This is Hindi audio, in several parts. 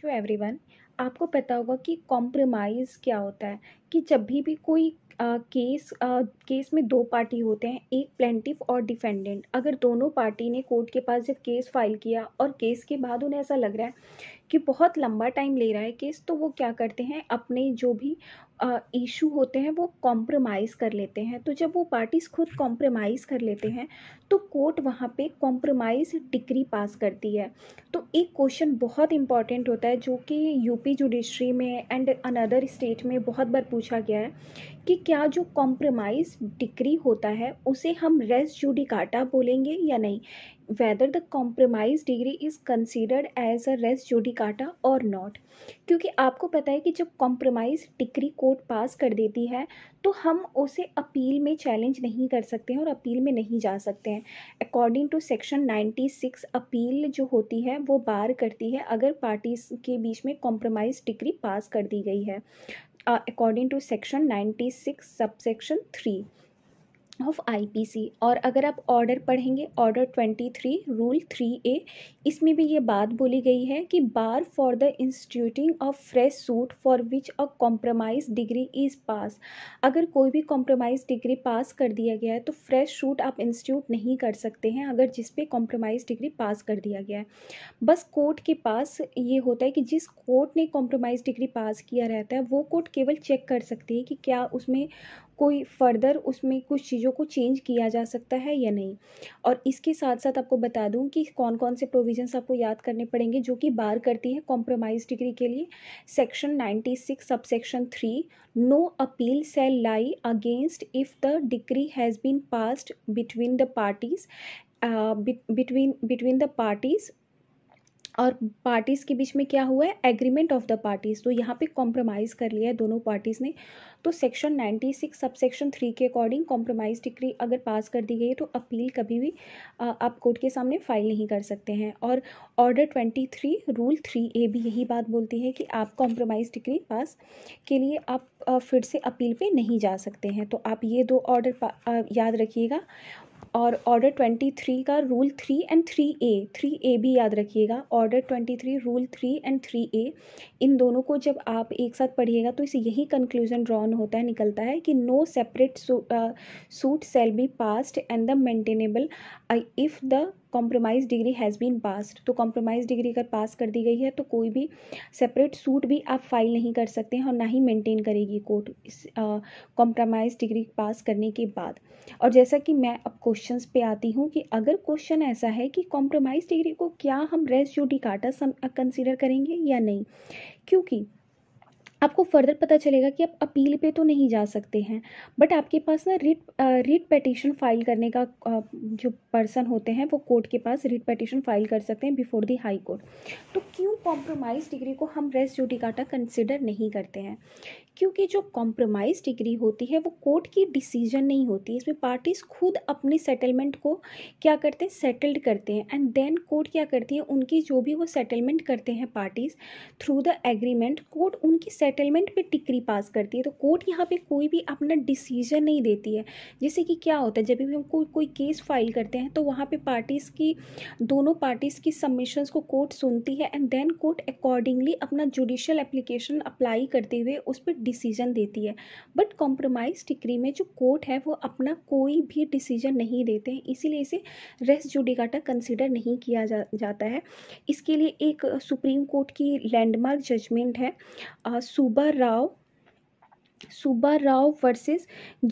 टू एवरीवन आपको पता होगा कि कॉम्प्रोमाइज़ क्या होता है कि जब भी भी कोई आ, केस आ, केस में दो पार्टी होते हैं एक प्लेंटिव और डिफेंडेंट अगर दोनों पार्टी ने कोर्ट के पास जब केस फाइल किया और केस के बाद उन्हें ऐसा लग रहा है कि बहुत लंबा टाइम ले रहा है केस तो वो क्या करते हैं अपने जो भी इशू होते हैं वो कॉम्प्रोमाइज़ कर लेते हैं तो जब वो पार्टीज़ खुद कॉम्प्रोमाइज़ कर लेते हैं तो कोर्ट वहाँ पे कॉम्प्रोमाइज़ डिग्री पास करती है तो एक क्वेश्चन बहुत इंपॉर्टेंट होता है जो कि यूपी जुडिशरी में एंड अनदर स्टेट में बहुत बार पूछा गया है कि क्या जो कॉम्प्रोमाइज़ डिग्री होता है उसे हम रेस जूडिकाटा बोलेंगे या नहीं whether the compromise decree is considered as a res judicata और नॉट क्योंकि आपको पता है कि जब कॉम्प्रोमाइज़ डिग्री कोर्ट पास कर देती है तो हम उसे अपील में चैलेंज नहीं कर सकते हैं और अपील में नहीं जा सकते हैं according to section ninety six appeal जो होती है वो बार करती है अगर पार्टी के बीच में कॉम्प्रोमाइज़ डिग्री पास कर दी गई है according to section ninety six subsection three of IPC और अगर आप ऑर्डर पढ़ेंगे order twenty three rule three A इसमें भी ये बात बोली गई है कि bar for the instituting of fresh suit for which a compromise decree is pass अगर कोई भी कॉम्प्रोमाइज़ डिग्री पास कर दिया गया है तो फ्रेश सूट आप इंस्टीट्यूट नहीं कर सकते हैं अगर जिस पे कॉम्प्रोमाइज़ डिग्री पास कर दिया गया है बस कोर्ट के पास ये होता है कि जिस कोर्ट ने कॉम्प्रोमाइज़ डिग्री पास किया रहता है वो कोर्ट केवल चेक कर सकती है कि क्या उसमें कोई फर्दर उसमें कुछ चीज़ों को चेंज किया जा सकता है या नहीं और इसके साथ साथ आपको बता दूं कि कौन कौन से प्रोविजंस आपको याद करने पड़ेंगे जो कि बार करती है कॉम्प्रोमाइज़ डिग्री के लिए section six sub section three no appeal shall lie against if the decree has been passed between the parties between between the parties और पार्टीज़ के बीच में क्या हुआ है एग्रीमेंट ऑफ द पार्टीज़ तो यहाँ पे कॉम्प्रोमाइज़ कर लिया है दोनों पार्टीज़ ने तो section ninety six sub section three के अकॉर्डिंग कॉम्प्रोमाइज़ डिग्री अगर पास कर दी गई है तो अपील कभी भी आप कोर्ट के सामने फ़ाइल नहीं कर सकते हैं और order twenty three rule three A भी यही बात बोलती है कि आप कॉम्प्रोमाइज़ डिग्री पास के लिए आप फिर से अपील पे नहीं जा सकते हैं तो आप ये दो ऑर्डर याद रखिएगा और ऑर्डर ट्वेंटी थ्री का rule three and three A three A भी याद रखिएगा order twenty three rule three and three A इन दोनों को जब आप एक साथ पढ़िएगा तो इसे यही कंक्लूजन ड्रॉन होता है निकलता है कि no separate suit shall be passed and the maintainable if the compromise decree has been passed तो कॉम्प्रोमाइज़ डिग्री अगर पास कर दी गई है तो कोई भी सेपरेट सूट भी आप फाइल नहीं कर सकते हैं और ना ही मेंटेन करेगी कोर्ट इस कॉम्प्रोमाइज़ डिग्री पास करने के बाद और जैसा कि मैं अब क्वेश्चन पे आती हूँ कि अगर क्वेश्चन ऐसा है कि कॉम्प्रोमाइज़ डिग्री को क्या हम रेस काटा कंसिडर करेंगे या नहीं क्योंकि आपको फर्दर पता चलेगा कि आप अपील पे तो नहीं जा सकते हैं बट आपके पास ना रिट रिट पटिशन फाइल करने का जो पर्सन होते हैं वो कोर्ट के पास रिट पटिशन फाइल कर सकते हैं बिफोर दी हाई कोर्ट तो क्यों कॉम्प्रोमाइज़ डिग्री को हम रेस काटा कंसिडर नहीं करते हैं क्योंकि जो कॉम्प्रोमाइज़ डिग्री होती है वो कोर्ट की डिसीजन नहीं होती इसमें पार्टीज़ खुद अपने सेटलमेंट को क्या करते हैं सेटल्ड करते हैं एंड देन कोर्ट क्या करती है उनकी जो भी वो सेटलमेंट करते हैं parties through the agreement court उनकी सेटलमेंट पे टिकरी पास करती है तो कोर्ट यहाँ पे कोई भी अपना डिसीजन नहीं देती है जैसे कि क्या होता है जब भी हम कोई कोई केस फाइल करते हैं तो वहाँ पे पार्टीज़ की दोनों पार्टीज़ की सबमिशंस को कोर्ट सुनती है एंड देन कोर्ट अकॉर्डिंगली अपना जुडिशल एप्लीकेशन अप्लाई करते हुए उस पर डिसीजन देती है बट कॉम्प्रोमाइज़ टिकरी में जो कोर्ट है वो अपना कोई भी डिसीजन नहीं देते हैं इसीलिए इसे रेस जुडिकाटा कंसिडर नहीं किया जा, जाता है इसके लिए एक सुप्रीम कोर्ट की लैंडमार्क जजमेंट है आ, सुबा राव सुबा राव वर्सेस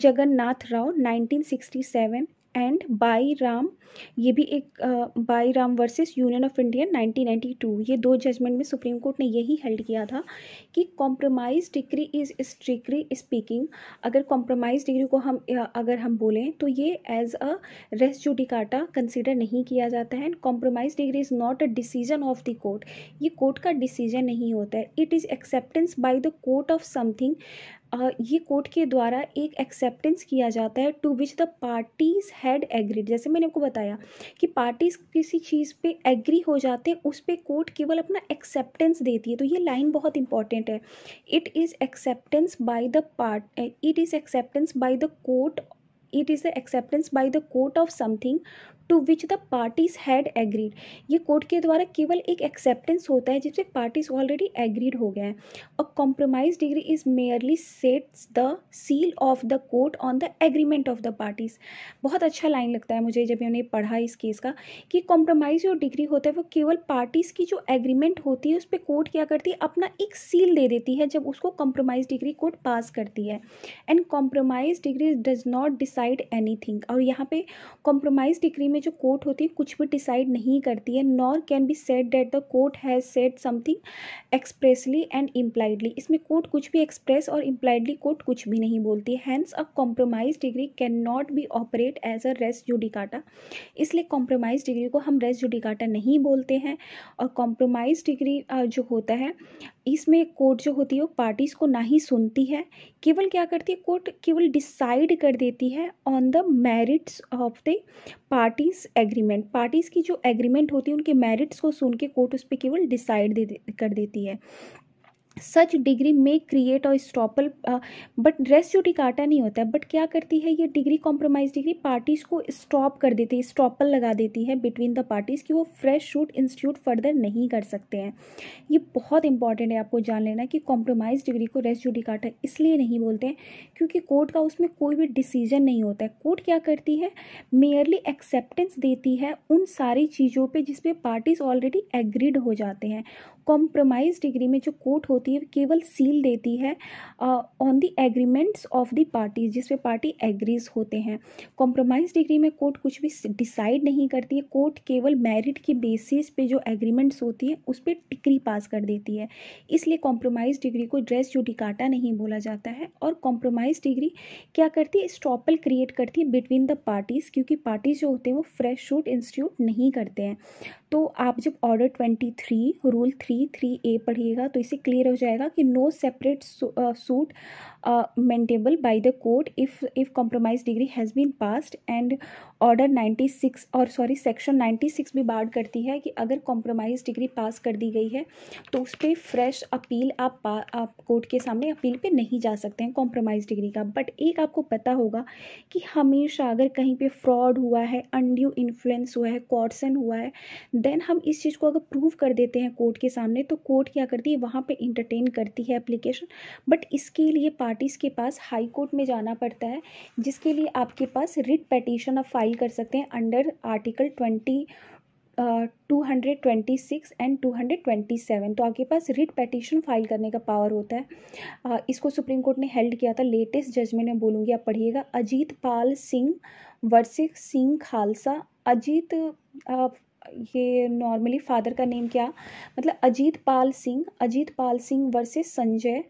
जगन्नाथ राव 1967 एंड बाई राम ये भी एक Bai Ram versus Union of India 1992 ये दो जजमेंट में सुप्रीम कोर्ट ने यही हेल्ड किया था कि compromise decree is strictly speaking अगर कॉम्प्रोमाइज डिग्री को हम अगर हम बोलें तो ये as a res judicata consider नहीं किया जाता है and compromise decree is not a decision of the court ये कोर्ट का डिसीजन नहीं होता है it is acceptance by the court of something ये कोर्ट के द्वारा एक एक्सेप्टेंस किया जाता है to which the parties had agreed जैसे मैंने आपको बताया कि पार्टीज़ किसी चीज़ पे एग्री हो जाते हैं उस पर कोर्ट केवल अपना एक्सेप्टेंस देती है तो ये लाइन बहुत इंपॉर्टेंट है it is acceptance by the part it is acceptance by the court it is the acceptance by the court of something to which the parties had agreed ये कोर्ट के द्वारा केवल एक एक्सेप्टेंस होता है जिससे पार्टीज ऑलरेडी एग्रीड हो गए हैं a compromise decree is merely sets the seal of the court on the agreement of the parties बहुत अच्छा लाइन लगता है मुझे जब मैंने पढ़ा इस केस का कि कॉम्प्रोमाइज जो डिग्री होता है वो केवल पार्टीज़ की जो एग्रीमेंट होती है उस पर कोर्ट क्या करती है अपना एक सील दे देती है जब उसको कॉम्प्रोमाइज डिग्री कोर्ट पास करती है and compromise decree does not decide any और यहाँ पे कॉम्प्रोमाइज डिग्री में जो कोर्ट होती है कुछ भी डिसाइड नहीं करती है nor can be said that the court has said something expressly and impliedly इसमें कोर्ट कुछ भी एक्सप्रेस और इम्प्लाइडली कोर्ट कुछ भी नहीं बोलती hence a compromise decree can not be operate as a res judicata इसलिए कॉम्प्रोमाइज डिग्री को हम रेस जुडिकाटा नहीं बोलते हैं और कॉम्प्रोमाइज डिग्री जो होता है इसमें कोर्ट जो होती है वो पार्टीज़ को ना ही सुनती है केवल क्या करती है कोर्ट केवल डिसाइड कर देती है on the merits of the parties agreement parties की जो एग्रीमेंट होती है उनके मेरिट्स को सुन के कोर्ट उस पर केवल डिसाइड दे, दे कर देती है सच डिग्री मेक क्रिएट और स्टॉपल बट रेस्यूटी काटा नहीं होता है बट क्या करती है ये डिग्री कॉम्प्रोमाइज डिग्री पार्टीज को स्टॉप कर देती है स्टॉपल लगा देती है बिटवीन द पार्टीज़ कि वो फ्रेश शूट इंस्टीट्यूट फर्दर नहीं कर सकते हैं ये बहुत इंपॉर्टेंट है आपको जान लेना कि कॉम्प्रोमाइज डिग्री को रेस्यूटी काटा इसलिए नहीं बोलते हैं क्योंकि कोर्ट का उसमें कोई भी डिसीजन नहीं होता है कोर्ट क्या करती है मेयरली एक्सेप्टेंस देती है उन सारी चीज़ों पर जिसपे पार्टीज़ ऑलरेडी एग्रीड हो जाते हैं कॉम्प्रोमाइज डिग्री में जो कोर्ट होती है केवल सील देती है on the agreements of the party जिस पे पार्टी एग्रीज होते हैं कॉम्प्रोमाइज़ डिग्री में कोर्ट कुछ भी डिसाइड नहीं करती है कोर्ट केवल मेरिट के बेसिस पे जो एग्रीमेंट्स होती है उस पर डिग्री पास कर देती है इसलिए कॉम्प्रोमाइज़ डिग्री को ड्रेस जो डिकाटा नहीं बोला जाता है और कॉम्प्रोमाइज़ डिग्री क्या करती है स्टॉपल क्रिएट करती है बिटवीन द पार्टीज़ क्योंकि पार्टीज जो होते हैं वो फ्रेश शूट इंस्टीट्यूट नहीं करते हैं तो आप जब order twenty three rule three three A पढ़िएगा तो इसे क्लियर हो जाएगा कि no separate suit maintainable by the court if if compromise decree has been passed and order 96 और सॉरी सेक्शन 96 भी बाढ़ करती है कि अगर कॉम्प्रोमाइज डिग्री पास कर दी गई है तो उस पर फ्रेश अपील आप आप कोर्ट के सामने अपील पे नहीं जा सकते हैं कॉम्प्रोमाइज डिग्री का बट एक आपको पता होगा कि हमेशा अगर कहीं पे फ्रॉड हुआ है अनड्यू इन्फ्लुएंस हुआ है कॉर्सन हुआ है देन हम इस चीज़ को अगर प्रूव कर देते हैं कोर्ट के सामने तो कोर्ट क्या करती है वहाँ पर एंटरटेन करती है एप्लीकेशन बट इसके लिए पार्टीज़ के पास हाई कोर्ट में जाना पड़ता है जिसके लिए आपके पास रिट पटिशन आप फाइल कर सकते हैं under article twenty two hundred twenty six and two hundred twenty seven तो आपके पास रिट पटिशन फाइल करने का पावर होता है uh, इसको सुप्रीम कोर्ट ने हेल्ड किया था लेटेस्ट जजमेंट में बोलूँगी आप पढ़िएगा अजीत पाल सिंह वर्सिक सिंह खालसा अजीत uh, ये नॉर्मली फादर का नेम क्या मतलब अजीत पाल सिंह अजीत पाल सिंह वर्सेस संजय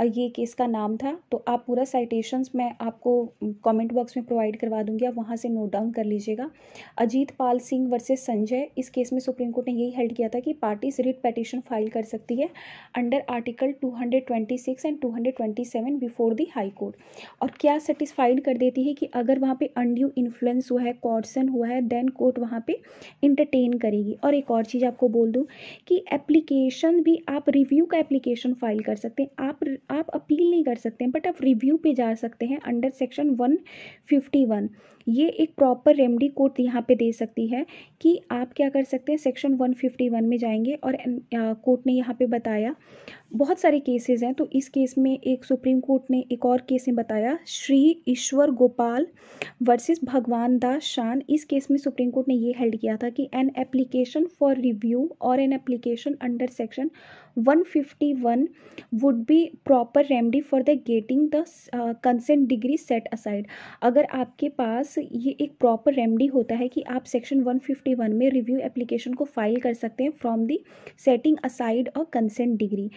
और ये केस का नाम था तो आप पूरा साइटेशंस मैं आपको कमेंट बॉक्स में प्रोवाइड करवा दूंगी आप वहाँ से नोट डाउन कर लीजिएगा अजीत पाल सिंह वर्सेस संजय इस केस में सुप्रीम कोर्ट ने यही हेल्ड किया था कि पार्टीज रिट पटिशन फाइल कर सकती है under article two hundred twenty six and two hundred twenty seven before the high court और क्या सेटिस्फाइड कर देती है कि अगर वहाँ पर अनड्यू इन्फ्लुएंस हुआ है कॉर्सन हुआ है देन कोर्ट वहाँ पर इंटरटेन करेगी और एक और चीज़ आपको बोल दूँ कि एप्लीकेशन भी आप रिव्यू का एप्लीकेशन फाइल कर सकते हैं आप आप अपील नहीं कर सकते हैं बट आप रिव्यू पे जा सकते हैं under section one fifty one ये एक प्रॉपर रेमडी कोर्ट यहाँ पे दे सकती है कि आप क्या कर सकते हैं सेक्शन 151 में जाएंगे और कोर्ट अं, ने यहाँ पे बताया बहुत सारे केसेस हैं तो इस केस में एक सुप्रीम कोर्ट ने एक और केस में बताया श्री ईश्वर गोपाल वर्सेस भगवान दास शान इस केस में सुप्रीम कोर्ट ने ये हेल्ड किया था कि एन एप्लीकेशन फॉर रिव्यू और an application under section 151 would be proper remedy for the getting the consent decree set aside अगर आपके पास पास ये एक प्रॉपर रेमडी होता है कि आप सेक्शन 151 में रिव्यू एप्लीकेशन को फाइल कर सकते हैं फ्रॉम दी सेटिंग असाइड और कंसेंट डिग्री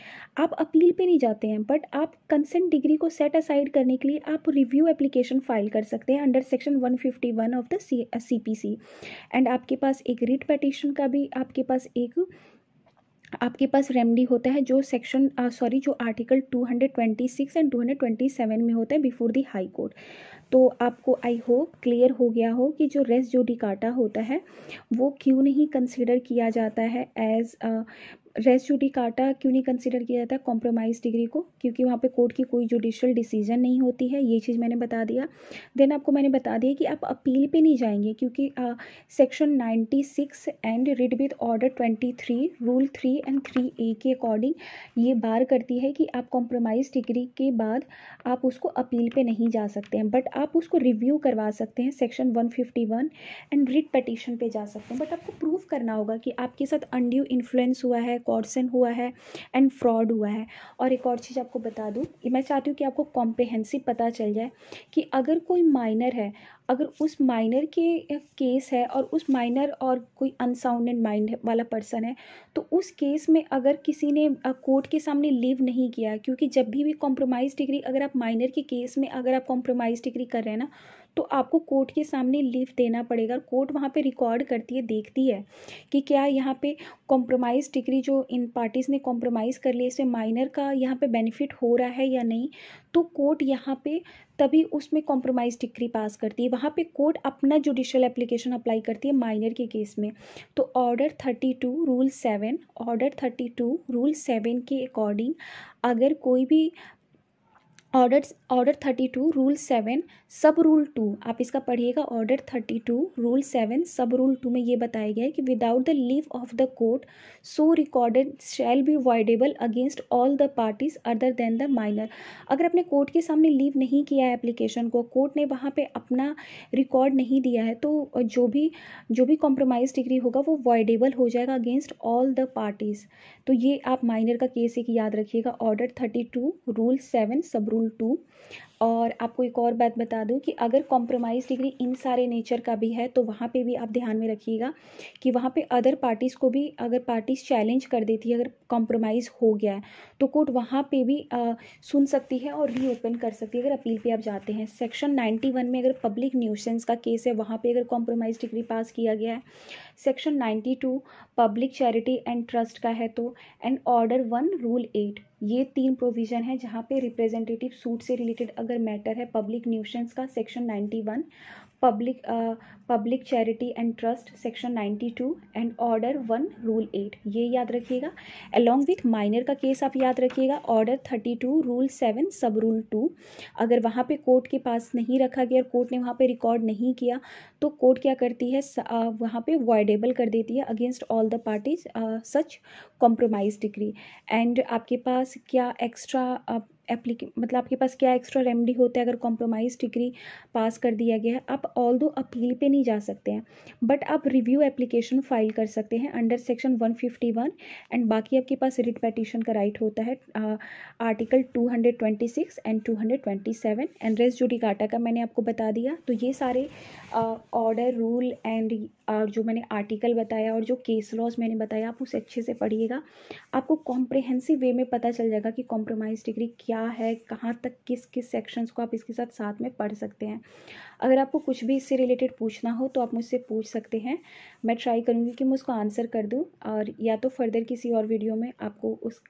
आप अपील पे नहीं जाते हैं बट आप कंसेंट डिग्री को सेट असाइड करने के लिए आप रिव्यू एप्लीकेशन फाइल कर सकते हैं under section 151 of the C P C and आपके पास एक रिट पटिशन का भी आपके पास एक आपके पास रेमडी होता है जो सेक्शन सॉरी जो आर्टिकल 226 एंड 227 में होता है बिफोर दी हाई कोर्ट तो आपको आई होप क्लियर हो गया हो कि जो रेस जो डिकाटा होता है वो क्यों नहीं कंसिडर किया जाता है एज रेस्यूटी काटा क्यों नहीं कंसिडर किया जाता है कॉम्प्रोमाइज़ डिग्री को क्योंकि वहाँ पे कोर्ट की कोई जुडिशल डिसीजन नहीं होती है ये चीज़ मैंने बता दिया देन आपको मैंने बता दिया कि आप अपील पे नहीं जाएंगे क्योंकि section ninety six and read with order twenty three rule three and three A के अकॉर्डिंग ये बार करती है कि आप कॉम्प्रोमाइज़ डिग्री के बाद आप उसको अपील पर नहीं जा सकते हैं बट आप उसको रिव्यू करवा सकते हैं section one and writ petition पर जा सकते हैं बट आपको प्रूव करना होगा कि आपके साथ अनड्यू इन्फ्लुएंस हुआ है कॉर्सन हुआ है एंड फ्रॉड हुआ है और एक और चीज़ आपको बता दूँ मैं चाहती हूँ कि आपको कॉम्प्रहेंसिव पता चल जाए कि अगर कोई माइनर है अगर उस माइनर के केस है और उस माइनर और कोई अनसाउंडेड माइंड वाला पर्सन है तो उस केस में अगर किसी ने कोर्ट के सामने लिव नहीं किया क्योंकि जब भी भी कॉम्प्रोमाइज़ डिग्री अगर आप माइनर के केस में अगर आप कॉम्प्रोमाइज़ डिग्री कर रहे हैं ना तो आपको कोर्ट के सामने लीव देना पड़ेगा कोर्ट वहाँ पे रिकॉर्ड करती है देखती है कि क्या यहाँ पे कॉम्प्रोमाइज़ डिग्री जो इन पार्टीज़ ने कॉम्प्रोमाइज़ कर लिया इसे माइनर का यहाँ पे बेनिफिट हो रहा है या नहीं तो कोर्ट यहाँ पे तभी उसमें कॉम्प्रोमाइज़ डिग्री पास करती है वहाँ पे कोर्ट अपना जुडिशल एप्लीकेशन अप्लाई करती है माइनर के केस में तो order thirty two rule seven order thirty two rule seven के अकॉर्डिंग अगर कोई भी order order thirty two rule seven sub rule two आप इसका पढ़िएगा order thirty two rule seven sub rule two में ये बताया गया है कि without the leave of the court so recorded shall be voidable against all the parties other than the minor अगर आपने कोर्ट के सामने लीव नहीं किया है एप्लीकेशन को कोर्ट ने वहाँ पे अपना रिकॉर्ड नहीं दिया है तो जो भी जो भी कॉम्प्रोमाइज डिग्री होगा वो वॉइडेबल हो जाएगा अगेंस्ट ऑल द पार्टीज़ तो ये आप माइनर का केस एक याद रखिएगा order thirty two rule seven sub rule rule two और आपको एक और बात बता दूं कि अगर कॉम्प्रोमाइज़ डिग्री इन सारे नेचर का भी है तो वहाँ पे भी आप ध्यान में रखिएगा कि वहाँ पे अदर पार्टीज़ को भी अगर पार्टीज़ चैलेंज कर देती है अगर कॉम्प्रोमाइज़ हो गया है तो कोर्ट वहाँ पे भी आ, सुन सकती है और रीओपन कर सकती है अगर अपील पे आप जाते हैं सेक्शन नाइन्टी में अगर पब्लिक न्यूसेंस का केस है वहाँ पर अगर कॉम्प्रोमाइज़ डिग्री पास किया गया है section 92 public charity and trust का है तो and order one rule eight ये तीन प्रोविज़न है जहाँ पे रिप्रेजेंटेटिव सूट से रिलेटेड अगर मैटर है पब्लिक न्यूशंस का section 91 public public charity and trust section 92 and order one rule eight ये याद रखिएगा अलोंग विथ माइनर का केस आप याद रखिएगा order 32 rule seven sub rule two अगर वहाँ पे कोर्ट के पास नहीं रखा गया और कोर्ट ने वहाँ पे रिकॉर्ड नहीं किया तो कोर्ट क्या करती है वहाँ पे वॉयडेबल कर देती है against all the parties such compromise decree and आपके पास क्या एक्स्ट्रा एप्लीके मतलब आपके पास क्या एक्स्ट्रा रेमडी होता है अगर कॉम्प्रोमाइज़ डिग्री पास कर दिया गया है आप ऑल दो अपील पे नहीं जा सकते हैं बट आप रिव्यू एप्लीकेशन फाइल कर सकते हैं under section one fifty one and बाकी आपके पास रिट पटिशन का राइट होता है article two hundred twenty six and two hundred twenty seven and res judicata का मैंने आपको बता दिया तो ये सारे ऑर्डर रूल एंड जो मैंने आर्टिकल बताया और जो केस लॉज मैंने बताया आप उसे अच्छे से पढ़िएगा आपको कॉम्प्रिहेंसिव वे में पता चल जाएगा कि कॉम्प्रोमाइज़ डिग्री क्या क्या है कहाँ तक किस किस सेक्शंस को आप इसके साथ साथ में पढ़ सकते हैं अगर आपको कुछ भी इससे रिलेटेड पूछना हो तो आप मुझसे पूछ सकते हैं मैं ट्राई करूँगी कि मैं उसको आंसर कर दूँ और या तो फर्दर किसी और वीडियो में आपको उस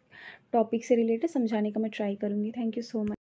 टॉपिक से रिलेटेड समझाने का मैं ट्राई करूँगी थैंक यू सो मच